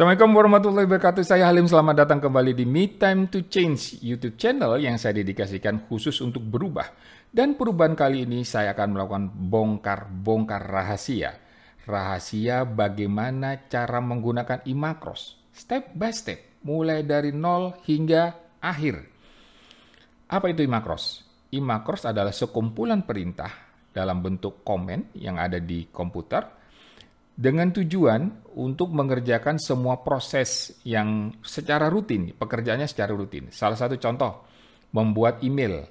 Assalamualaikum warahmatullahi wabarakatuh. Saya Halim, selamat datang kembali di Me Time to Change YouTube channel yang saya dedikasikan khusus untuk berubah. Dan perubahan kali ini saya akan melakukan bongkar-bongkar rahasia. Rahasia bagaimana cara menggunakan Imacros. step by step, mulai dari nol hingga akhir. Apa itu Imacros? Imacros adalah sekumpulan perintah dalam bentuk komen yang ada di komputer dengan tujuan untuk mengerjakan semua proses yang secara rutin, pekerjaannya secara rutin. Salah satu contoh, membuat email.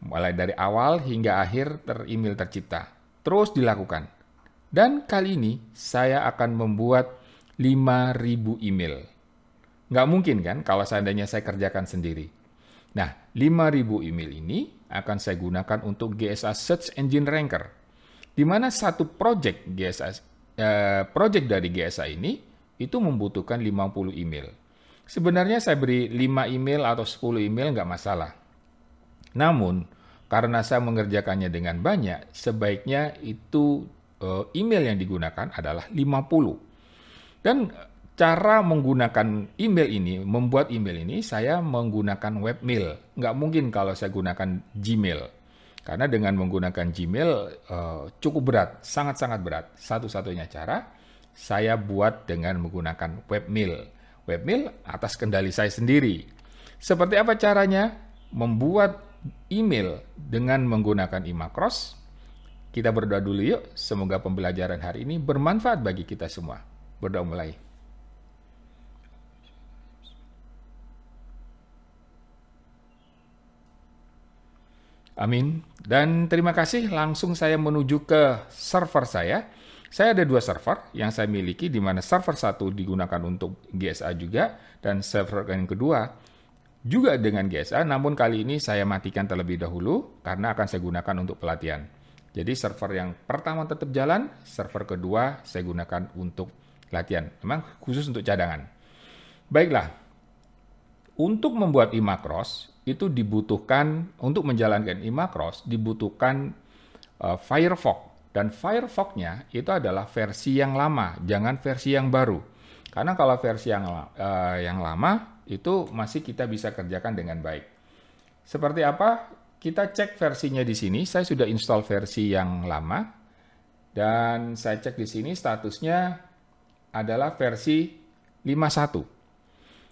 Mulai dari awal hingga akhir ter email tercipta. Terus dilakukan. Dan kali ini saya akan membuat 5000 email. Nggak mungkin kan kalau seandainya saya kerjakan sendiri. Nah, 5000 email ini akan saya gunakan untuk GSA Search Engine Ranker. Di mana satu project GSA Eh, project dari GSA ini itu membutuhkan 50 email. Sebenarnya saya beri 5 email atau 10 email nggak masalah. Namun, karena saya mengerjakannya dengan banyak, sebaiknya itu eh, email yang digunakan adalah 50. Dan cara menggunakan email ini, membuat email ini, saya menggunakan webmail. Nggak mungkin kalau saya gunakan Gmail. Karena dengan menggunakan Gmail eh, cukup berat, sangat-sangat berat. Satu-satunya cara saya buat dengan menggunakan webmail. Webmail atas kendali saya sendiri. Seperti apa caranya? Membuat email dengan menggunakan Imacross? Kita berdoa dulu yuk, semoga pembelajaran hari ini bermanfaat bagi kita semua. Berdoa mulai. Amin. Dan terima kasih, langsung saya menuju ke server saya. Saya ada dua server yang saya miliki, di mana server satu digunakan untuk GSA juga, dan server yang kedua juga dengan GSA, namun kali ini saya matikan terlebih dahulu, karena akan saya gunakan untuk pelatihan. Jadi server yang pertama tetap jalan, server kedua saya gunakan untuk latihan. Memang khusus untuk cadangan. Baiklah, untuk membuat IMACross, itu dibutuhkan untuk menjalankan Imacross dibutuhkan uh, Firefox dan Firefox-nya itu adalah versi yang lama, jangan versi yang baru. Karena kalau versi yang uh, yang lama itu masih kita bisa kerjakan dengan baik. Seperti apa? Kita cek versinya di sini. Saya sudah install versi yang lama dan saya cek di sini statusnya adalah versi 51.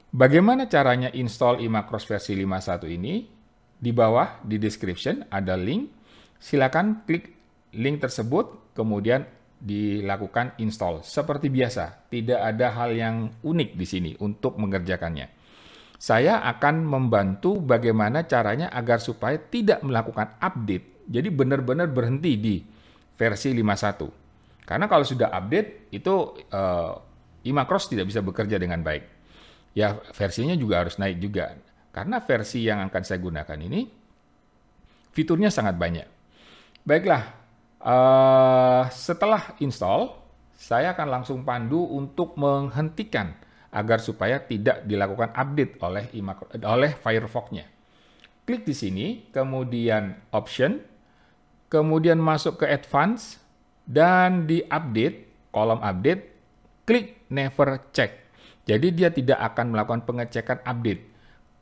Bagaimana caranya install iMacros versi 51 ini? Di bawah di description ada link. Silakan klik link tersebut kemudian dilakukan install seperti biasa. Tidak ada hal yang unik di sini untuk mengerjakannya. Saya akan membantu bagaimana caranya agar supaya tidak melakukan update. Jadi benar-benar berhenti di versi 51. Karena kalau sudah update itu uh, eh, iMacros tidak bisa bekerja dengan baik ya versinya juga harus naik juga. Karena versi yang akan saya gunakan ini, fiturnya sangat banyak. Baiklah, uh, setelah install, saya akan langsung pandu untuk menghentikan agar supaya tidak dilakukan update oleh, oleh Firefox-nya. Klik di sini, kemudian option, kemudian masuk ke advance, dan di update, kolom update, klik never check. Jadi dia tidak akan melakukan pengecekan update.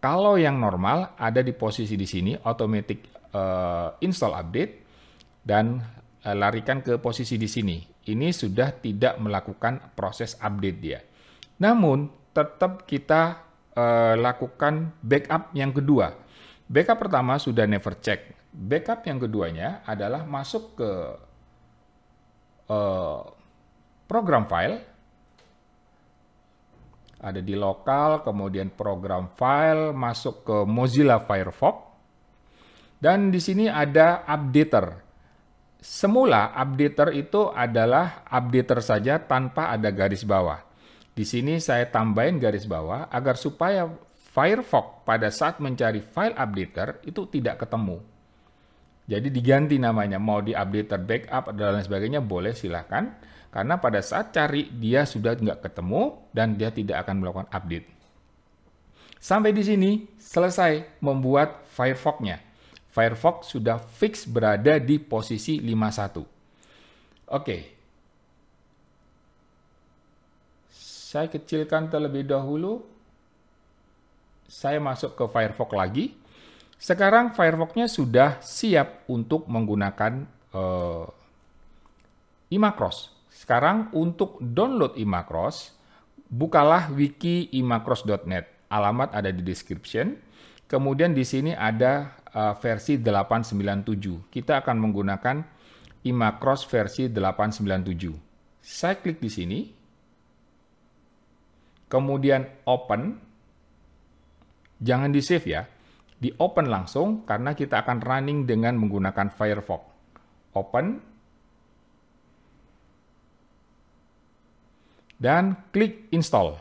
Kalau yang normal ada di posisi di sini automatic uh, install update dan uh, larikan ke posisi di sini. Ini sudah tidak melakukan proses update dia. Namun tetap kita uh, lakukan backup yang kedua. Backup pertama sudah never check. Backup yang keduanya adalah masuk ke uh, program file ada di lokal, kemudian program file masuk ke Mozilla Firefox. Dan di sini ada updater. Semula updater itu adalah updater saja tanpa ada garis bawah. Di sini saya tambahin garis bawah agar supaya Firefox pada saat mencari file updater itu tidak ketemu. Jadi diganti namanya, mau di updater backup dan lain sebagainya boleh silahkan karena pada saat cari, dia sudah nggak ketemu dan dia tidak akan melakukan update. Sampai di sini, selesai membuat Firefox-nya. Firefox sudah fix berada di posisi 51. Oke. Saya kecilkan terlebih dahulu. Saya masuk ke Firefox lagi. Sekarang Firefox-nya sudah siap untuk menggunakan uh, Imacross. Sekarang untuk download imacross bukalah wiki imacros.net. Alamat ada di description. Kemudian di sini ada uh, versi 897. Kita akan menggunakan imacross versi 897. Saya klik di sini. Kemudian open. Jangan di save ya. Di open langsung karena kita akan running dengan menggunakan Firefox. Open dan klik install.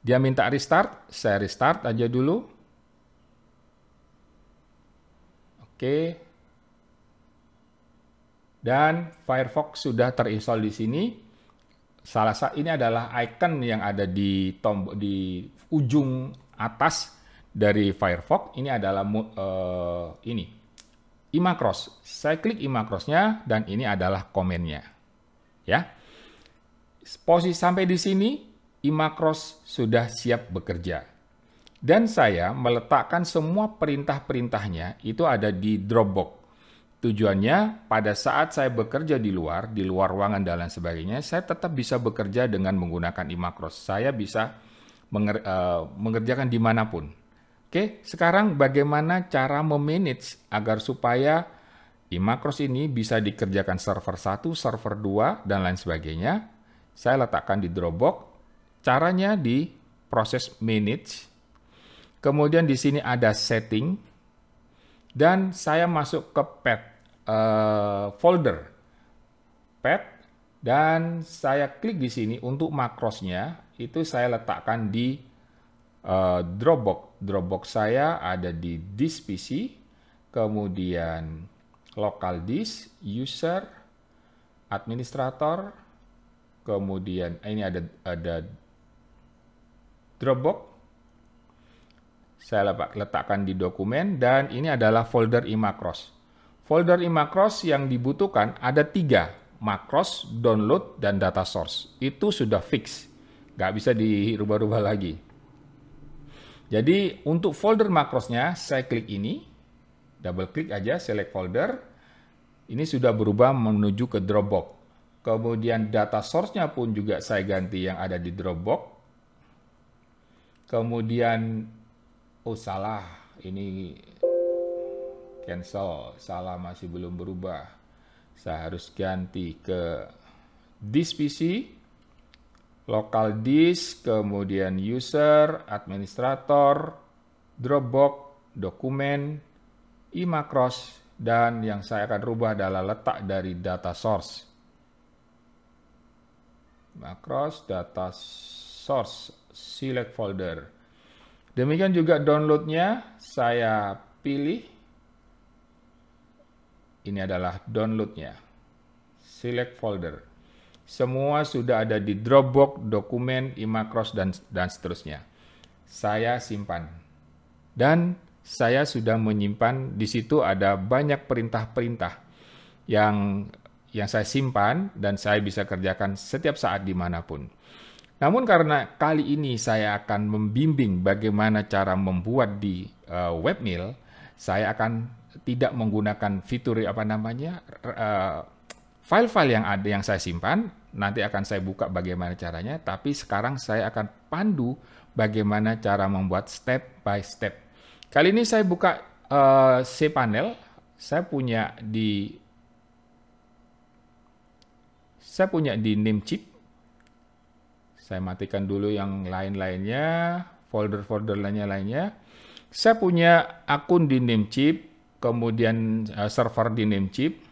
Dia minta restart, saya restart aja dulu. Oke. Dan Firefox sudah terinstall di sini. Salah satu ini adalah icon yang ada di tombol di ujung atas dari Firefox. Ini adalah uh, ini Imacross. Saya klik Imacross-nya dan ini adalah komennya ya. Posisi sampai di sini Imacross sudah siap bekerja. Dan saya meletakkan semua perintah-perintahnya itu ada di Dropbox. Tujuannya pada saat saya bekerja di luar, di luar ruangan dan lain sebagainya, saya tetap bisa bekerja dengan menggunakan Imacross. Saya bisa menger uh, eh, mengerjakan dimanapun. Oke, sekarang bagaimana cara memanage agar supaya makros ini bisa dikerjakan server 1, server 2, dan lain sebagainya. Saya letakkan di Dropbox. Caranya di proses manage. Kemudian di sini ada setting. Dan saya masuk ke pet uh, folder. Pet. Dan saya klik di sini untuk makrosnya. Itu saya letakkan di uh, Dropbox. Dropbox saya ada di disk PC. Kemudian local disk, user, administrator, kemudian eh, ini ada ada Dropbox. Saya letakkan di dokumen dan ini adalah folder iMacros. Folder iMacros yang dibutuhkan ada tiga, macros, download, dan data source. Itu sudah fix, nggak bisa dirubah-rubah lagi. Jadi untuk folder makrosnya saya klik ini, Double klik aja, select folder. Ini sudah berubah menuju ke Dropbox. Kemudian data source-nya pun juga saya ganti yang ada di Dropbox. Kemudian, oh salah, ini cancel, salah masih belum berubah. Saya harus ganti ke disk PC, local disk, kemudian user, administrator, Dropbox, dokumen, imacross, dan yang saya akan rubah adalah letak dari data source. Macros data source select folder. Demikian juga downloadnya saya pilih. Ini adalah downloadnya. Select folder. Semua sudah ada di Dropbox, dokumen, Imacross, dan, dan seterusnya. Saya simpan. Dan saya sudah menyimpan di situ ada banyak perintah-perintah yang yang saya simpan dan saya bisa kerjakan setiap saat dimanapun. Namun karena kali ini saya akan membimbing bagaimana cara membuat di uh, webmail, saya akan tidak menggunakan fitur apa namanya eh, file-file uh, file -file yang ada yang saya simpan. Nanti akan saya buka bagaimana caranya. Tapi sekarang saya akan pandu bagaimana cara membuat step by step Kali ini saya buka uh, panel. Saya punya di saya punya di chip Saya matikan dulu yang lain-lainnya, folder-folder lainnya-lainnya. Saya punya akun di chip kemudian uh, server di chip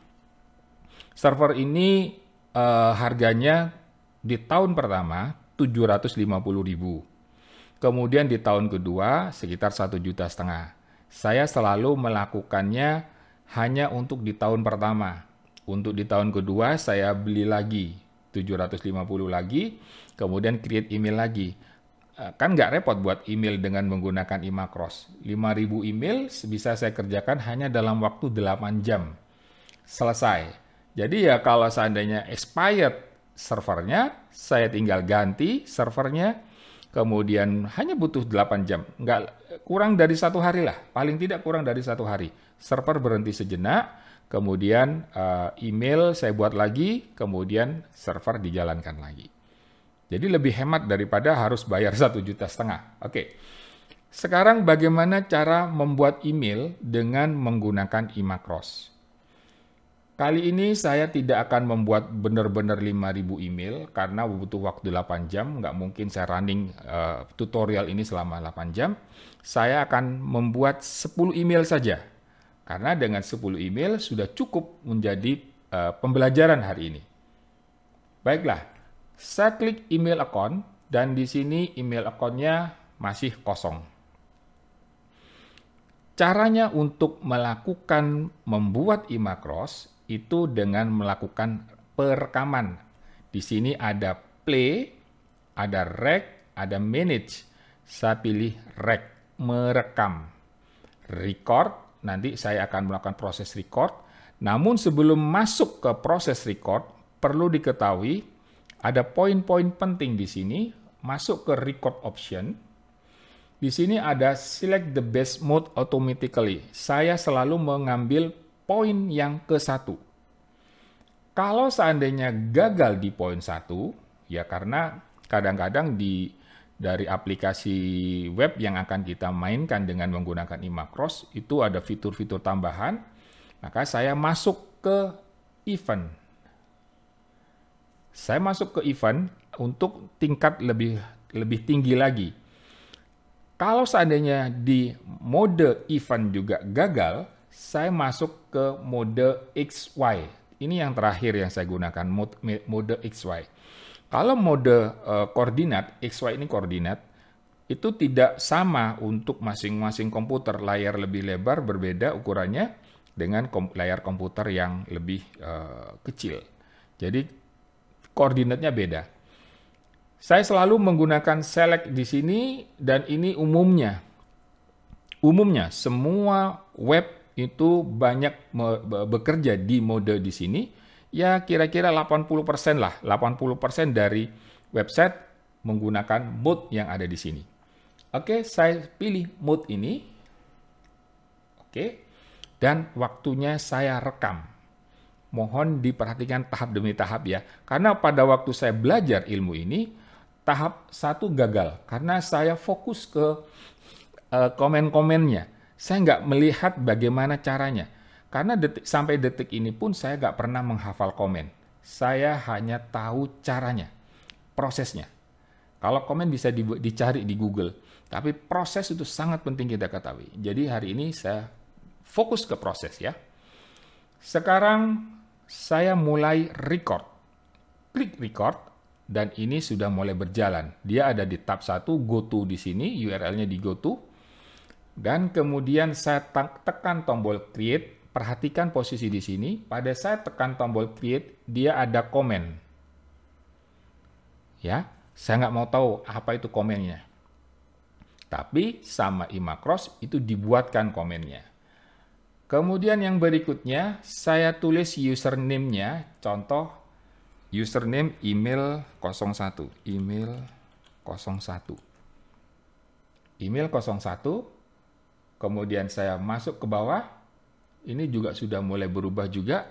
Server ini uh, harganya di tahun pertama ribu. Kemudian di tahun kedua sekitar satu juta setengah. Saya selalu melakukannya hanya untuk di tahun pertama. Untuk di tahun kedua saya beli lagi 750 lagi, kemudian create email lagi. Eh, kan nggak repot buat email dengan menggunakan Imacross. 5000 email bisa saya kerjakan hanya dalam waktu 8 jam. Selesai. Jadi ya kalau seandainya expired servernya, saya tinggal ganti servernya, kemudian hanya butuh 8 jam, nggak kurang dari satu hari lah, paling tidak kurang dari satu hari. Server berhenti sejenak, kemudian eh, email saya buat lagi, kemudian server dijalankan lagi. Jadi lebih hemat daripada harus bayar satu juta setengah. Oke, sekarang bagaimana cara membuat email dengan menggunakan Imacross? Kali ini saya tidak akan membuat benar-benar 5000 email karena butuh waktu 8 jam, nggak mungkin saya running uh, tutorial ini selama 8 jam. Saya akan membuat 10 email saja. Karena dengan 10 email sudah cukup menjadi uh, pembelajaran hari ini. Baiklah, saya klik email account dan di sini email accountnya masih kosong. Caranya untuk melakukan membuat imacross itu dengan melakukan perekaman. Di sini ada play, ada rec, ada manage. Saya pilih rec, merekam. Record, nanti saya akan melakukan proses record. Namun sebelum masuk ke proses record, perlu diketahui ada poin-poin penting di sini. Masuk ke record option. Di sini ada select the best mode automatically. Saya selalu mengambil poin yang ke 1 Kalau seandainya gagal di poin satu, ya karena kadang-kadang di dari aplikasi web yang akan kita mainkan dengan menggunakan Imacross itu ada fitur-fitur tambahan, maka saya masuk ke event. Saya masuk ke event untuk tingkat lebih lebih tinggi lagi. Kalau seandainya di mode event juga gagal, saya masuk ke mode XY. Ini yang terakhir yang saya gunakan, mode XY. Kalau mode uh, koordinat, XY ini koordinat, itu tidak sama untuk masing-masing komputer. Layar lebih lebar berbeda ukurannya dengan kom layar komputer yang lebih uh, kecil. Jadi koordinatnya beda. Saya selalu menggunakan select di sini dan ini umumnya. Umumnya semua web itu banyak bekerja di mode di sini, ya kira-kira 80% lah, 80% dari website menggunakan mode yang ada di sini. Oke, saya pilih mode ini. Oke, dan waktunya saya rekam. Mohon diperhatikan tahap demi tahap ya. Karena pada waktu saya belajar ilmu ini, tahap satu gagal karena saya fokus ke eh, komen-komennya saya nggak melihat bagaimana caranya. Karena detik, sampai detik ini pun saya nggak pernah menghafal komen. Saya hanya tahu caranya, prosesnya. Kalau komen bisa di, dicari di Google, tapi proses itu sangat penting kita ketahui. Jadi hari ini saya fokus ke proses ya. Sekarang saya mulai record. Klik record dan ini sudah mulai berjalan. Dia ada di tab 1 to di sini, URL-nya di go to. Dan kemudian saya tekan tombol create. Perhatikan posisi di sini. Pada saya tekan tombol create, dia ada komen. Ya, saya nggak mau tahu apa itu komennya. Tapi sama Imacross itu dibuatkan komennya. Kemudian yang berikutnya, saya tulis username-nya. Contoh, username email 01. Email 01. Email 01, kemudian saya masuk ke bawah, ini juga sudah mulai berubah juga.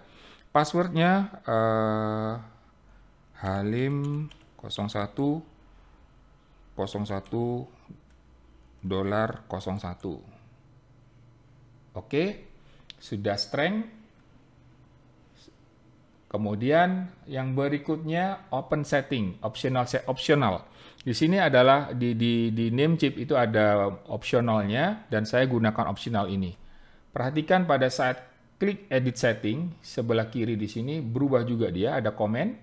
Passwordnya uh, Halim 01 01 dolar 01. Oke, sudah strength. Kemudian yang berikutnya open setting, optional set optional. Di sini adalah di, di, di name chip itu ada opsionalnya dan saya gunakan opsional ini. Perhatikan pada saat klik edit setting sebelah kiri di sini berubah juga dia ada komen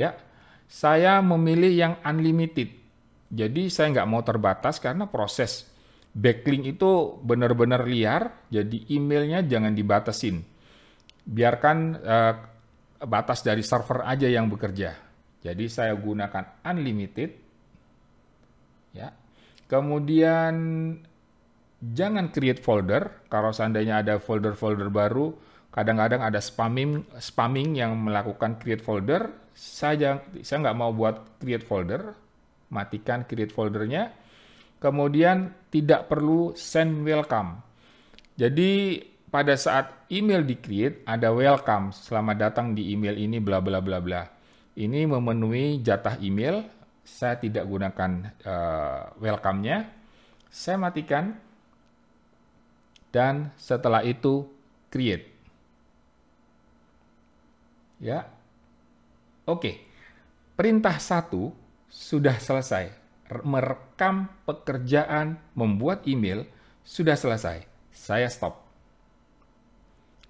ya. Saya memilih yang unlimited. Jadi saya nggak mau terbatas karena proses backlink itu benar-benar liar. Jadi emailnya jangan dibatasin. Biarkan eh, batas dari server aja yang bekerja. Jadi saya gunakan unlimited ya. Kemudian jangan create folder kalau seandainya ada folder-folder baru, kadang-kadang ada spamming spamming yang melakukan create folder. Saya saya nggak mau buat create folder, matikan create foldernya. Kemudian tidak perlu send welcome. Jadi pada saat email di create ada welcome, selamat datang di email ini bla bla bla bla. Ini memenuhi jatah email saya tidak gunakan uh, welcome-nya, saya matikan, dan setelah itu create. Ya, oke. Perintah satu sudah selesai. Merekam pekerjaan membuat email sudah selesai. Saya stop.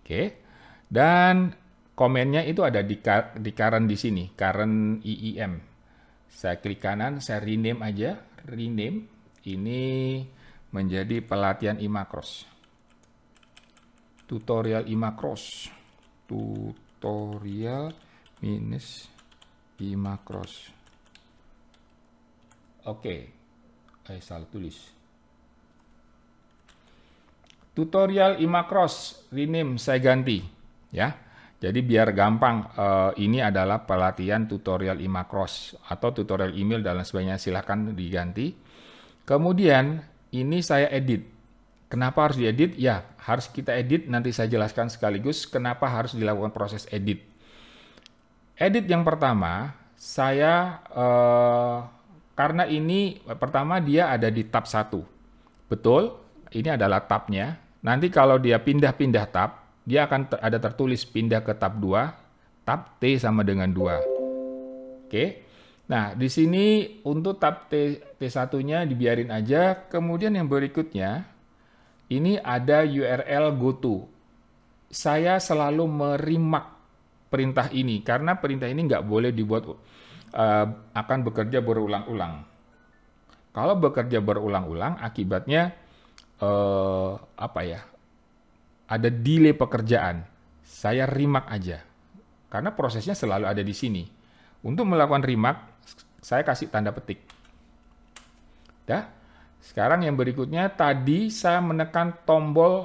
Oke. Dan komennya itu ada di, di current di sini, current IIM saya klik kanan, saya rename aja, rename. Ini menjadi pelatihan Imacross. Tutorial Imacross. Tutorial minus Imacross. Oke. Okay. Eh, salah tulis. Tutorial Imacross rename saya ganti, ya. Jadi biar gampang, uh, ini adalah pelatihan tutorial Imacross atau tutorial email dan sebagainya. Silahkan diganti. Kemudian ini saya edit. Kenapa harus diedit? Ya, harus kita edit. Nanti saya jelaskan sekaligus kenapa harus dilakukan proses edit. Edit yang pertama, saya eh, karena ini pertama dia ada di tab 1. Betul, ini adalah tabnya. Nanti kalau dia pindah-pindah tab, dia akan ter ada tertulis pindah ke tab 2, tab T sama dengan 2. Oke. Nah, di sini untuk tab T, T1-nya dibiarin aja. Kemudian yang berikutnya, ini ada URL goto. Saya selalu merimak perintah ini, karena perintah ini nggak boleh dibuat uh, akan bekerja berulang-ulang. Kalau bekerja berulang-ulang, akibatnya uh, apa ya? ada delay pekerjaan, saya rimak aja. Karena prosesnya selalu ada di sini. Untuk melakukan rimak, saya kasih tanda petik. Dah. Sekarang yang berikutnya, tadi saya menekan tombol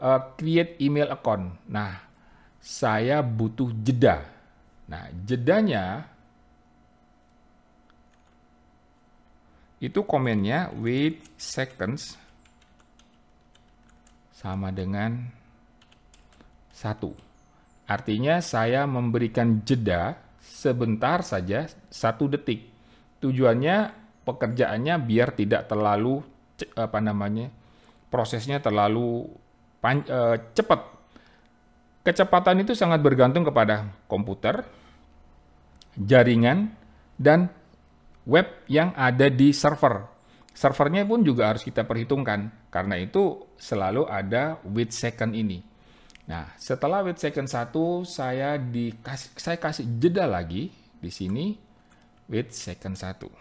uh, create email account. Nah, saya butuh jeda. Nah, jedanya itu komennya wait seconds sama dengan 1. Artinya saya memberikan jeda sebentar saja, satu detik. Tujuannya pekerjaannya biar tidak terlalu apa namanya prosesnya terlalu e, cepat. Kecepatan itu sangat bergantung kepada komputer, jaringan, dan web yang ada di server. Servernya pun juga harus kita perhitungkan, karena itu selalu ada wait second ini. Nah, setelah wait second 1, saya, dikasih, saya kasih jeda lagi di sini, wait second 1.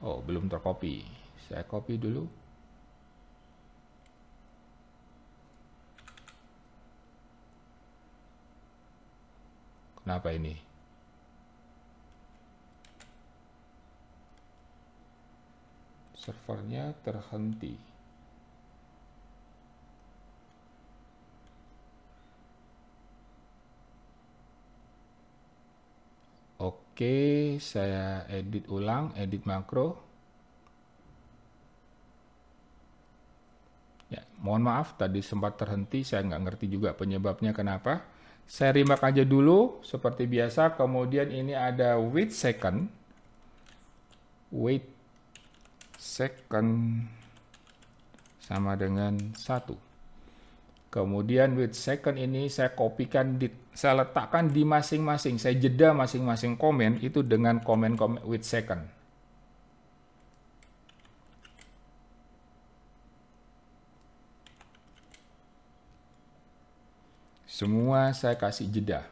Oh, belum tercopy. Saya copy dulu. Kenapa ini? Servernya terhenti. Oke, saya edit ulang, edit makro. Ya, mohon maaf tadi sempat terhenti, saya nggak ngerti juga penyebabnya kenapa. Saya rimak aja dulu seperti biasa. Kemudian ini ada wait second. Wait second sama dengan satu. Kemudian wait second ini saya kopikan, di, saya letakkan di masing-masing, saya jeda masing-masing komen itu dengan komen-komen wait second. Semua saya kasih jeda.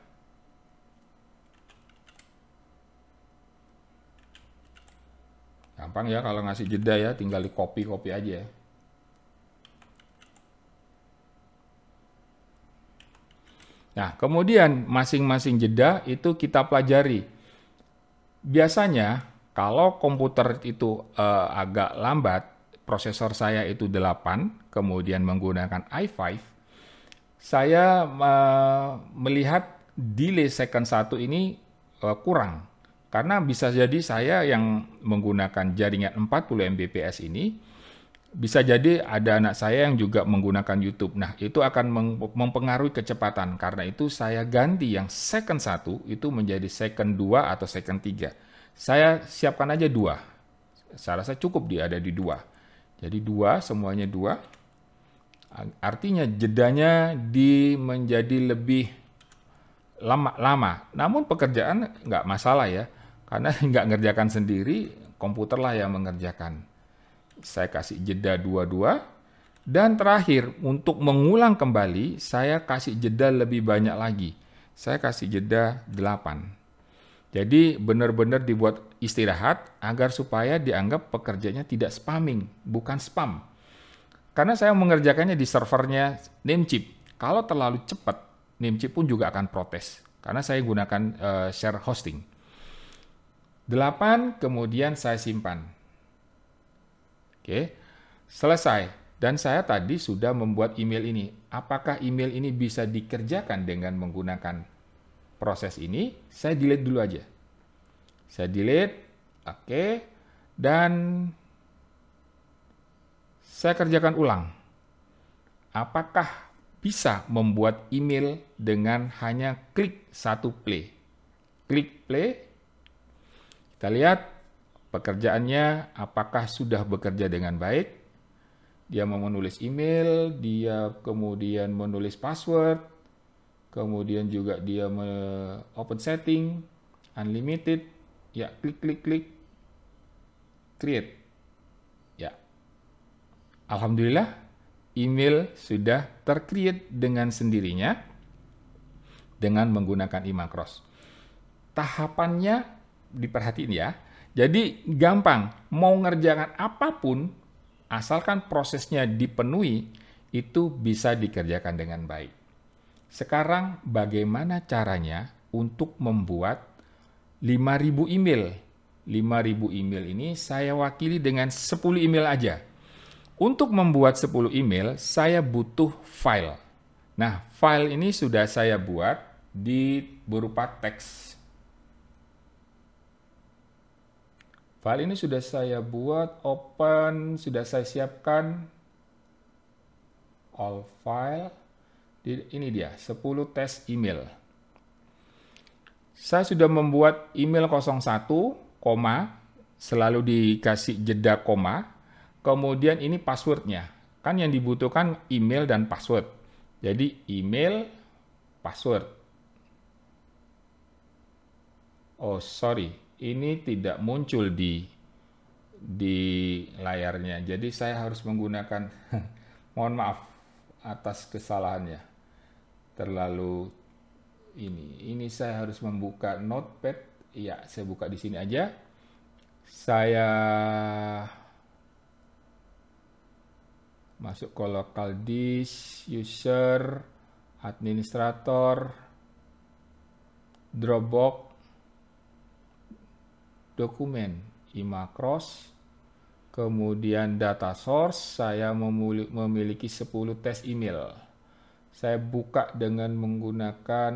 Gampang ya kalau ngasih jeda ya, tinggal di copy-copy aja ya. Nah, kemudian masing-masing jeda itu kita pelajari. Biasanya kalau komputer itu eh, agak lambat, prosesor saya itu 8, kemudian menggunakan i5, saya uh, melihat delay second satu ini uh, kurang karena bisa jadi saya yang menggunakan jaringan 40 Mbps ini bisa jadi ada anak saya yang juga menggunakan YouTube. Nah, itu akan mempengaruhi kecepatan. Karena itu saya ganti yang second satu itu menjadi second 2 atau second 3. Saya siapkan aja dua. Saya rasa cukup dia ada di dua. Jadi dua semuanya dua. Artinya jedanya di menjadi lebih lama-lama. Namun pekerjaan nggak masalah ya, karena nggak ngerjakan sendiri, komputerlah yang mengerjakan. Saya kasih jeda dua-dua. Dan terakhir, untuk mengulang kembali, saya kasih jeda lebih banyak lagi. Saya kasih jeda 8. Jadi benar-benar dibuat istirahat agar supaya dianggap pekerjanya tidak spamming, bukan spam karena saya mengerjakannya di servernya Namecheap. Kalau terlalu cepat, Namecheap pun juga akan protes. Karena saya gunakan uh, share hosting. 8, kemudian saya simpan. Oke, selesai. Dan saya tadi sudah membuat email ini. Apakah email ini bisa dikerjakan dengan menggunakan proses ini? Saya delete dulu aja. Saya delete, oke. Dan saya kerjakan ulang. Apakah bisa membuat email dengan hanya klik satu play? Klik play. Kita lihat pekerjaannya apakah sudah bekerja dengan baik. Dia mau menulis email, dia kemudian menulis password, kemudian juga dia open setting, unlimited, ya klik klik klik create Alhamdulillah, email sudah tercreate dengan sendirinya dengan menggunakan cross. Tahapannya diperhatiin ya. Jadi gampang, mau ngerjakan apapun, asalkan prosesnya dipenuhi, itu bisa dikerjakan dengan baik. Sekarang bagaimana caranya untuk membuat 5000 email? 5000 email ini saya wakili dengan 10 email aja untuk membuat 10 email, saya butuh file. Nah, file ini sudah saya buat di berupa teks. File ini sudah saya buat, open, sudah saya siapkan. All file. Ini dia, 10 tes email. Saya sudah membuat email 01, koma, selalu dikasih jeda koma, Kemudian ini passwordnya. Kan yang dibutuhkan email dan password. Jadi email, password. Oh sorry, ini tidak muncul di di layarnya. Jadi saya harus menggunakan, mohon maaf atas kesalahannya. Terlalu ini, ini saya harus membuka notepad. Ya, saya buka di sini aja. Saya masuk ke local disk, user, administrator, Dropbox, dokumen, imacross, kemudian data source, saya memiliki 10 tes email. Saya buka dengan menggunakan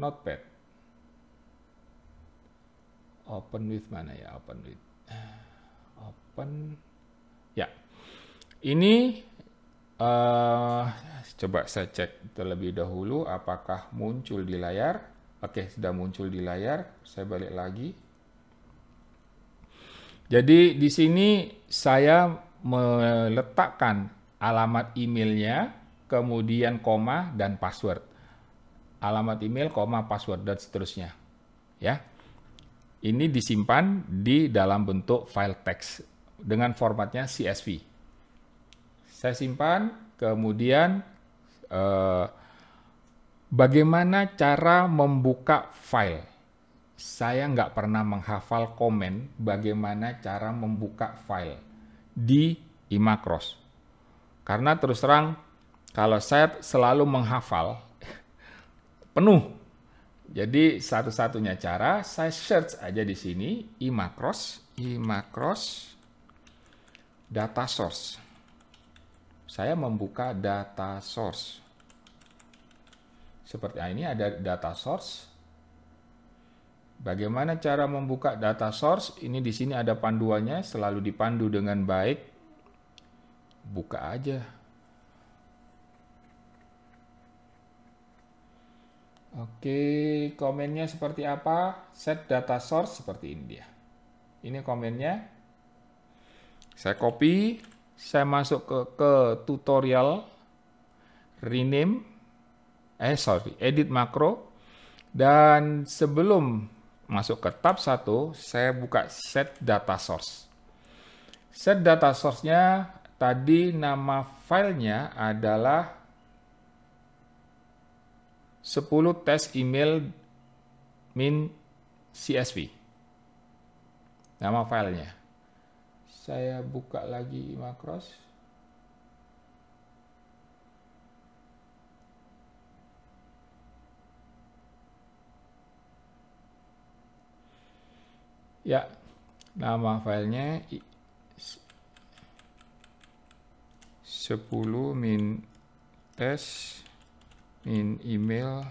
notepad. Open with mana ya? Open with. Open. Ini uh, coba saya cek terlebih dahulu apakah muncul di layar. Oke, sudah muncul di layar. Saya balik lagi. Jadi di sini saya meletakkan alamat emailnya, kemudian koma dan password. Alamat email, koma, password dan seterusnya. Ya. Ini disimpan di dalam bentuk file teks dengan formatnya CSV. Saya simpan, kemudian eh, bagaimana cara membuka file. Saya nggak pernah menghafal komen bagaimana cara membuka file di Imacross. Karena terus terang, kalau saya selalu menghafal, penuh. Jadi satu-satunya cara saya search aja di sini imacross imacross data source saya membuka data source. Seperti ah, ini ada data source. Bagaimana cara membuka data source? Ini di sini ada panduannya, selalu dipandu dengan baik. Buka aja. Oke, komennya seperti apa? Set data source seperti ini dia. Ini komennya. Saya copy, saya masuk ke, ke tutorial, rename, eh sorry, edit makro, dan sebelum masuk ke tab 1, saya buka set data source. Set data source-nya tadi nama filenya adalah 10 tes email min CSV. Nama filenya saya buka lagi macros ya nama filenya 10 min s min email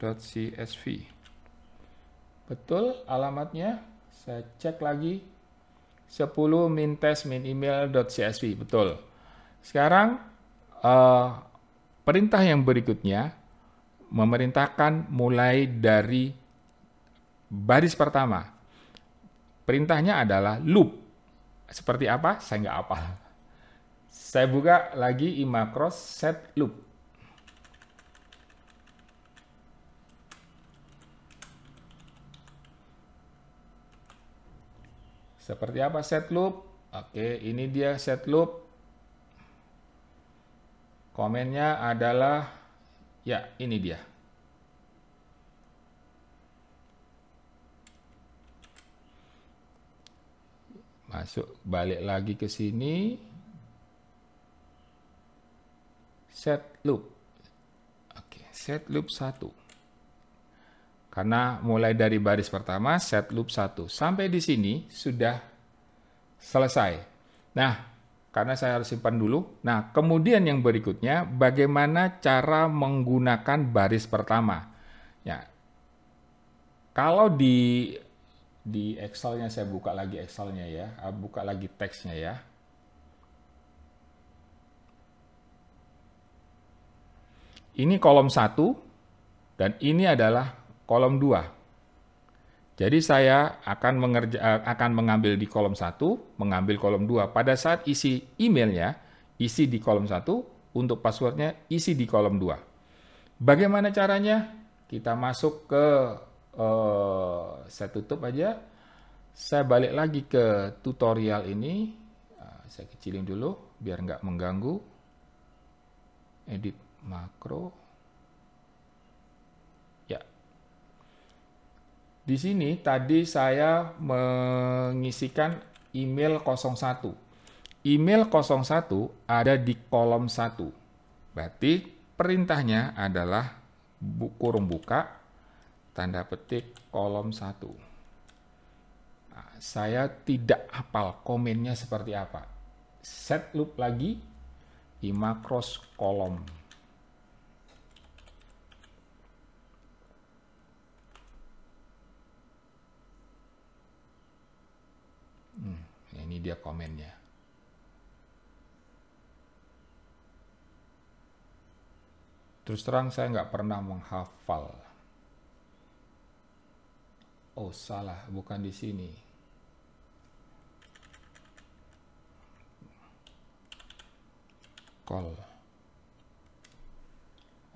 .csv betul alamatnya saya cek lagi 10 min test min csv betul. Sekarang uh, perintah yang berikutnya memerintahkan mulai dari baris pertama. Perintahnya adalah loop. Seperti apa? Saya nggak apa Saya buka lagi imacross set loop. Seperti apa set loop? Oke, ini dia set loop. Komennya adalah ya, ini dia. Masuk balik lagi ke sini. Set loop. Oke, set loop 1. Karena mulai dari baris pertama set loop 1 sampai di sini sudah selesai. Nah, karena saya harus simpan dulu. Nah, kemudian yang berikutnya bagaimana cara menggunakan baris pertama. Ya. Kalau di di Excel Excelnya saya buka lagi Excelnya ya, ah, buka lagi teksnya ya. Ini kolom 1 dan ini adalah kolom 2. Jadi saya akan, mengerja, eh, akan mengambil di kolom 1, mengambil kolom 2. Pada saat isi emailnya, isi di kolom 1, untuk passwordnya isi di kolom 2. Bagaimana caranya? Kita masuk ke, uh, saya tutup aja. Saya balik lagi ke tutorial ini. Ah, saya kecilin dulu biar nggak mengganggu. Edit makro. Oke. Di sini tadi saya mengisikan email 01. Email 01 ada di kolom 1. Berarti perintahnya adalah bu, kurung buka, tanda petik kolom 1. Nah, saya tidak hafal komennya seperti apa. Set loop lagi, imakros kolom ini dia komennya. Terus terang saya nggak pernah menghafal. Oh salah, bukan di sini. Call.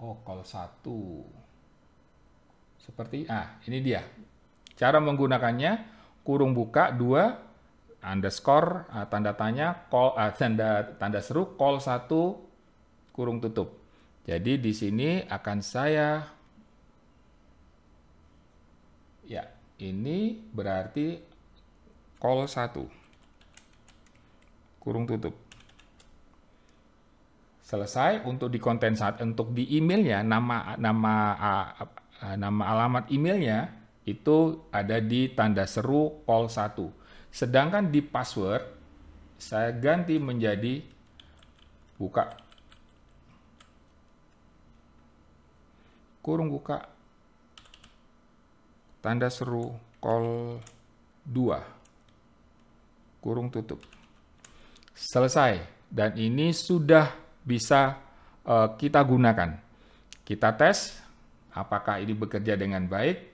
Oh, call satu. Seperti, ah, ini dia. Cara menggunakannya, kurung buka dua underscore uh, tanda tanya call uh, tanda tanda seru call satu kurung tutup. Jadi di sini akan saya ya, ini berarti call satu kurung tutup. Selesai untuk di konten saat untuk di emailnya nama nama eh, eh, nama alamat emailnya itu ada di tanda seru call satu Sedangkan di password, saya ganti menjadi buka. Kurung buka. Tanda seru call 2. Kurung tutup. Selesai. Dan ini sudah bisa uh, kita gunakan. Kita tes apakah ini bekerja dengan baik.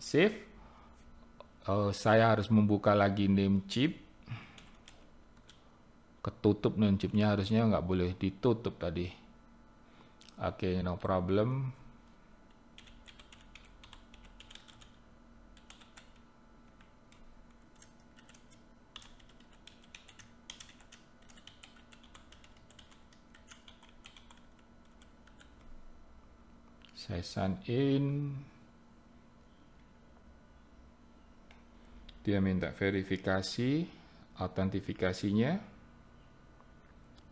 Save Oh, saya harus membuka lagi name chip ketutup name chipnya harusnya nggak boleh ditutup tadi oke okay, no problem saya sign in dia minta verifikasi autentifikasinya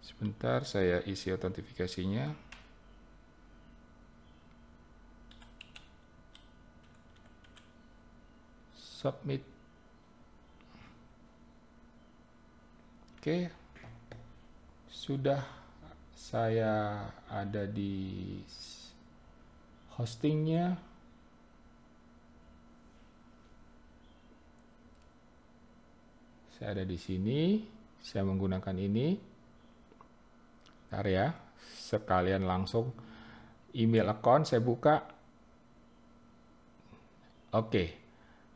sebentar saya isi autentifikasinya submit oke sudah saya ada di hostingnya saya ada di sini, saya menggunakan ini. ntar ya, sekalian langsung email account saya buka. Oke,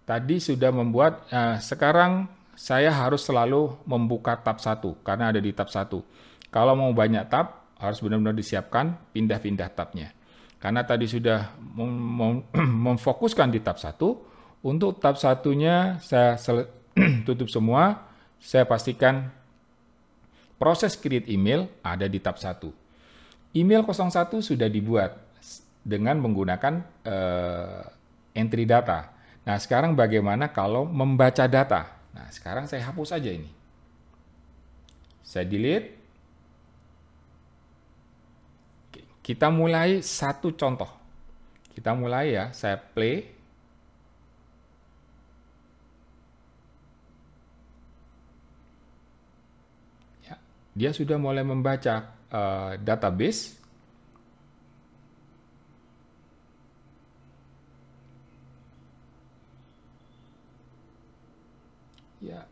tadi sudah membuat, eh, sekarang saya harus selalu membuka tab satu karena ada di tab satu, Kalau mau banyak tab, harus benar-benar disiapkan pindah-pindah tabnya. Karena tadi sudah mem mem memfokuskan di tab satu, untuk tab satunya saya tutup semua, saya pastikan proses create email ada di tab 1. Email 01 sudah dibuat dengan menggunakan uh, entry data. Nah, sekarang bagaimana kalau membaca data? Nah, sekarang saya hapus aja ini. Saya delete. Kita mulai satu contoh. Kita mulai ya, saya play. dia sudah mulai membaca uh, database. Ya,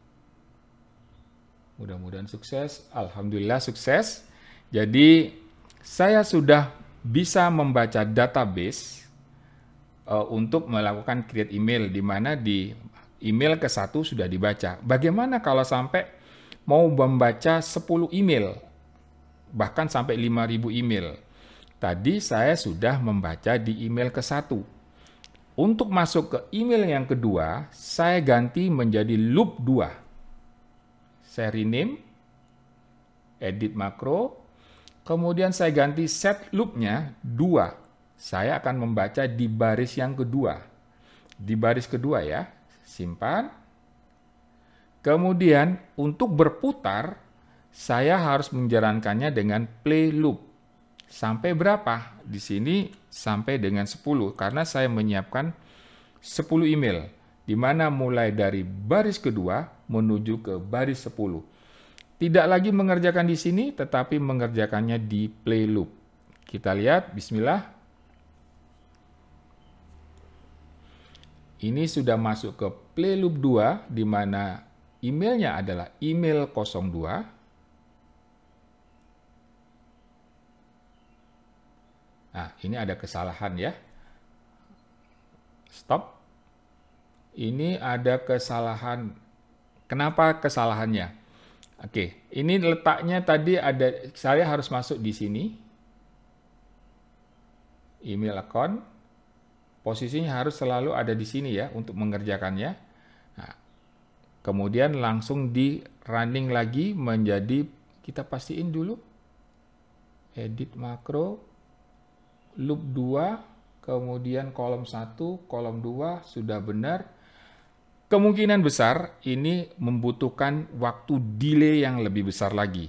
mudah-mudahan sukses. Alhamdulillah sukses. Jadi saya sudah bisa membaca database uh, untuk melakukan create email di mana di email ke satu sudah dibaca. Bagaimana kalau sampai mau membaca 10 email, bahkan sampai 5000 email. Tadi saya sudah membaca di email ke satu. Untuk masuk ke email yang kedua, saya ganti menjadi loop 2. Saya rename, edit makro, kemudian saya ganti set loopnya 2. Saya akan membaca di baris yang kedua. Di baris kedua ya, simpan, Kemudian untuk berputar, saya harus menjalankannya dengan play loop. Sampai berapa? Di sini sampai dengan 10 karena saya menyiapkan 10 email di mana mulai dari baris kedua menuju ke baris 10. Tidak lagi mengerjakan di sini tetapi mengerjakannya di play loop. Kita lihat bismillah ini sudah masuk ke play loop 2 di mana Emailnya adalah email 02 Nah, ini ada kesalahan ya. Stop. Ini ada kesalahan. Kenapa kesalahannya? Oke, ini letaknya tadi ada saya harus masuk di sini. Email account. Posisinya harus selalu ada di sini ya untuk mengerjakannya. Kemudian langsung di running lagi menjadi kita pastiin dulu edit makro loop 2 kemudian kolom 1 kolom 2 sudah benar kemungkinan besar ini membutuhkan waktu delay yang lebih besar lagi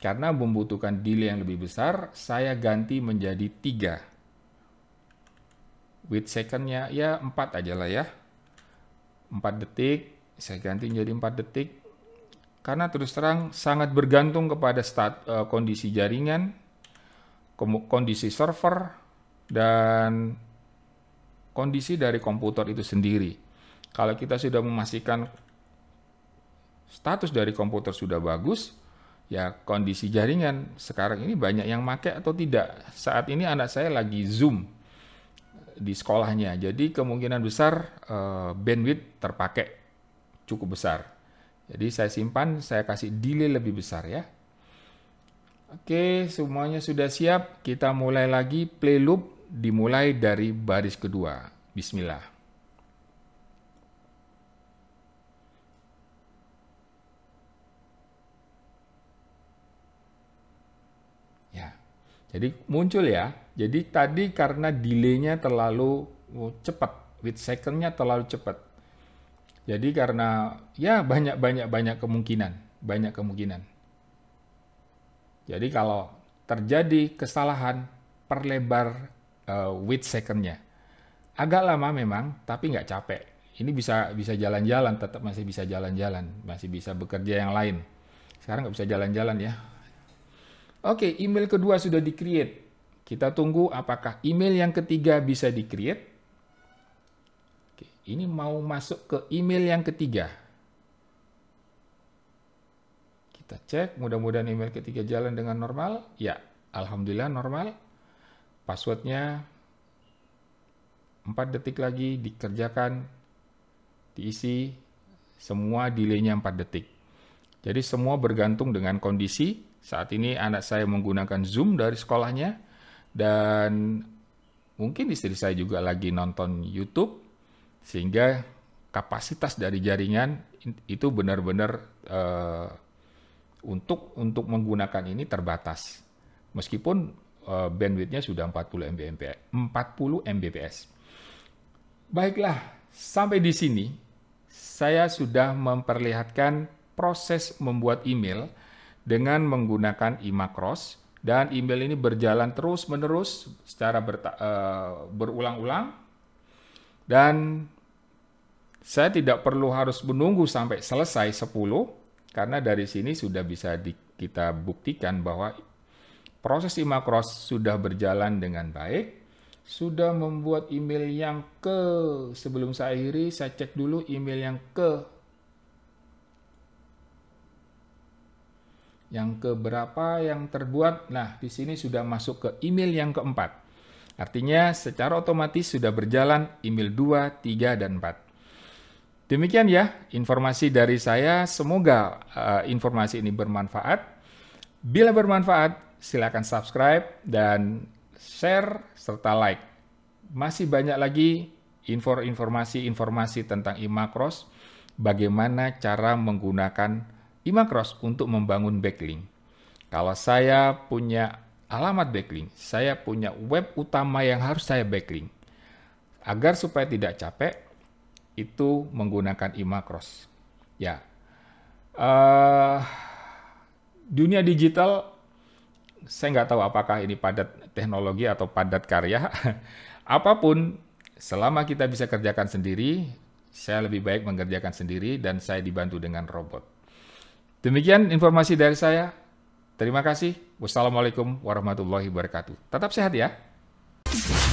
karena membutuhkan delay yang lebih besar saya ganti menjadi 3 with secondnya ya 4 aja lah ya 4 detik saya ganti menjadi 4 detik karena terus terang sangat bergantung kepada stat, uh, kondisi jaringan, kondisi server dan kondisi dari komputer itu sendiri. Kalau kita sudah memastikan status dari komputer sudah bagus, ya kondisi jaringan sekarang ini banyak yang make atau tidak. Saat ini anak saya lagi Zoom di sekolahnya. Jadi kemungkinan besar uh, bandwidth terpakai cukup besar. Jadi saya simpan, saya kasih delay lebih besar ya. Oke, semuanya sudah siap. Kita mulai lagi play loop dimulai dari baris kedua. Bismillah. Ya. Jadi muncul ya. Jadi tadi karena delay-nya terlalu oh, cepat, with second-nya terlalu cepat. Jadi karena ya banyak banyak banyak kemungkinan, banyak kemungkinan. Jadi kalau terjadi kesalahan perlebar uh, eh, width secondnya agak lama memang tapi nggak capek ini bisa bisa jalan-jalan tetap masih bisa jalan-jalan masih bisa bekerja yang lain sekarang nggak bisa jalan-jalan ya oke email kedua sudah di create kita tunggu apakah email yang ketiga bisa di create ini mau masuk ke email yang ketiga. Kita cek, mudah-mudahan email ketiga jalan dengan normal. Ya, Alhamdulillah normal. Passwordnya 4 detik lagi dikerjakan, diisi, semua delaynya 4 detik. Jadi semua bergantung dengan kondisi. Saat ini anak saya menggunakan Zoom dari sekolahnya dan mungkin istri saya juga lagi nonton YouTube sehingga kapasitas dari jaringan itu benar-benar uh, untuk untuk menggunakan ini terbatas meskipun uh, bandwidthnya sudah 40 Mbps 40 Mbps baiklah sampai di sini saya sudah memperlihatkan proses membuat email dengan menggunakan iMacros dan email ini berjalan terus menerus secara uh, berulang-ulang dan saya tidak perlu harus menunggu sampai selesai 10, karena dari sini sudah bisa di, kita buktikan bahwa proses Imakros sudah berjalan dengan baik, sudah membuat email yang ke, sebelum saya akhiri, saya cek dulu email yang ke, yang ke berapa yang terbuat, nah di sini sudah masuk ke email yang keempat. Artinya secara otomatis sudah berjalan email 2, 3, dan 4. Demikian ya informasi dari saya. Semoga uh, informasi ini bermanfaat. Bila bermanfaat, silakan subscribe dan share serta like. Masih banyak lagi informasi-informasi tentang imacross. bagaimana cara menggunakan imacross untuk membangun backlink. Kalau saya punya alamat backlink, saya punya web utama yang harus saya backlink. Agar supaya tidak capek, itu menggunakan imacros. Ya, uh, dunia digital saya nggak tahu apakah ini padat teknologi atau padat karya. Apapun, selama kita bisa kerjakan sendiri, saya lebih baik mengerjakan sendiri dan saya dibantu dengan robot. Demikian informasi dari saya. Terima kasih. Wassalamualaikum warahmatullahi wabarakatuh. Tetap sehat ya.